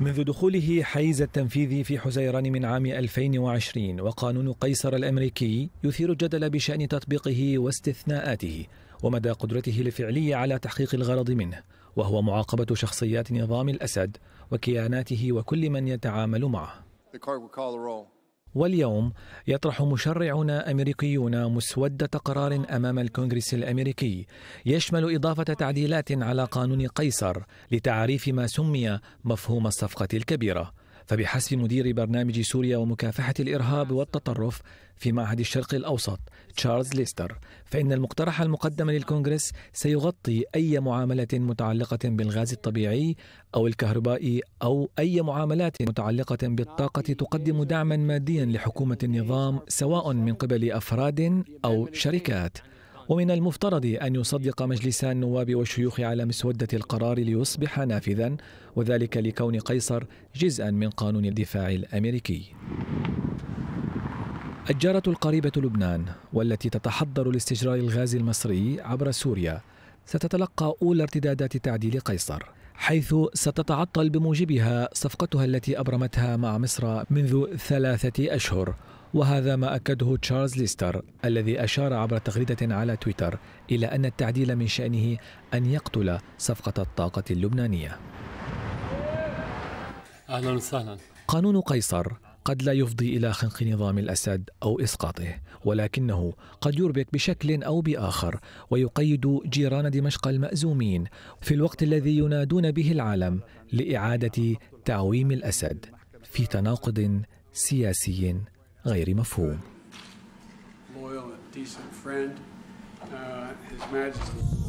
منذ دخوله حيز التنفيذ في حزيران من عام 2020 وقانون قيصر الامريكي يثير الجدل بشان تطبيقه واستثناءاته ومدى قدرته الفعليه على تحقيق الغرض منه وهو معاقبه شخصيات نظام الاسد وكياناته وكل من يتعامل معه. واليوم يطرح مشرعون امريكيون مسوده قرار امام الكونغرس الامريكي يشمل اضافه تعديلات على قانون قيصر لتعريف ما سمي مفهوم الصفقه الكبيره فبحسب مدير برنامج سوريا ومكافحة الإرهاب والتطرف في معهد الشرق الأوسط تشارلز ليستر فإن المقترح المقدم للكونغرس سيغطي أي معاملة متعلقة بالغاز الطبيعي أو الكهرباء أو أي معاملات متعلقة بالطاقة تقدم دعما ماديا لحكومة النظام سواء من قبل أفراد أو شركات ومن المفترض أن يصدق مجلس النواب والشيوخ على مسودة القرار ليصبح نافذا وذلك لكون قيصر جزءا من قانون الدفاع الأمريكي الجارة القريبة لبنان والتي تتحضر لاستجرار الغاز المصري عبر سوريا ستتلقى أولى ارتدادات تعديل قيصر حيث ستتعطل بموجبها صفقتها التي أبرمتها مع مصر منذ ثلاثة أشهر وهذا ما أكده تشارلز ليستر الذي أشار عبر تغريدة على تويتر إلى أن التعديل من شأنه أن يقتل صفقة الطاقة اللبنانية أهلا وسهلا قانون قيصر قد لا يفضي إلى خنق نظام الأسد أو إسقاطه ولكنه قد يربك بشكل أو بآخر ويقيد جيران دمشق المأزومين في الوقت الذي ينادون به العالم لإعادة تعويم الأسد في تناقض سياسي غير مفهوم